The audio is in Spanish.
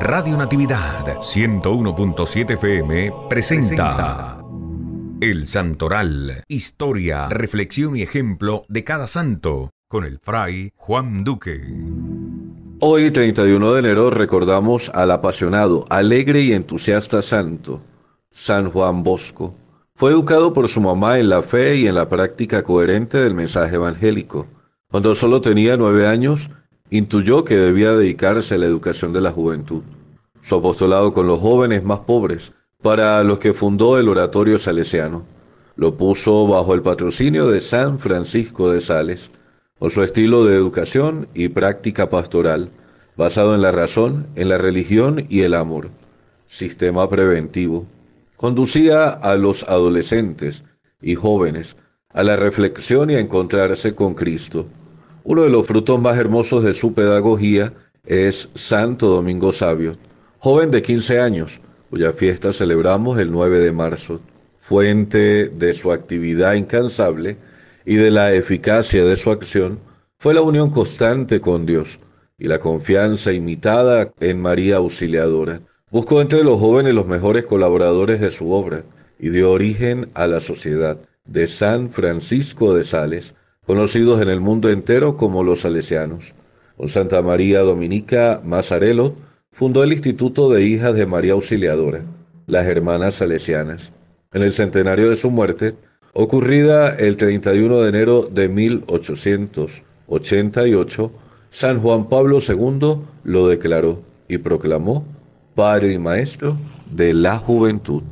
Radio Natividad 101.7 FM presenta El Santoral, historia, reflexión y ejemplo de cada santo, con el fray Juan Duque. Hoy, 31 de enero, recordamos al apasionado, alegre y entusiasta santo, San Juan Bosco. Fue educado por su mamá en la fe y en la práctica coherente del mensaje evangélico. Cuando solo tenía nueve años, intuyó que debía dedicarse a la educación de la juventud. Su apostolado con los jóvenes más pobres, para los que fundó el oratorio salesiano, lo puso bajo el patrocinio de San Francisco de Sales, o su estilo de educación y práctica pastoral, basado en la razón, en la religión y el amor. Sistema preventivo. Conducía a los adolescentes y jóvenes a la reflexión y a encontrarse con Cristo uno de los frutos más hermosos de su pedagogía es Santo Domingo Sabio, joven de 15 años, cuya fiesta celebramos el 9 de marzo, fuente de su actividad incansable y de la eficacia de su acción fue la unión constante con Dios y la confianza imitada en María Auxiliadora. Buscó entre los jóvenes los mejores colaboradores de su obra y dio origen a la Sociedad de San Francisco de Sales, conocidos en el mundo entero como los salesianos. Con Santa María Dominica Mazzarello fundó el Instituto de Hijas de María Auxiliadora, las Hermanas Salesianas. En el centenario de su muerte, ocurrida el 31 de enero de 1888, San Juan Pablo II lo declaró y proclamó Padre y Maestro de la Juventud.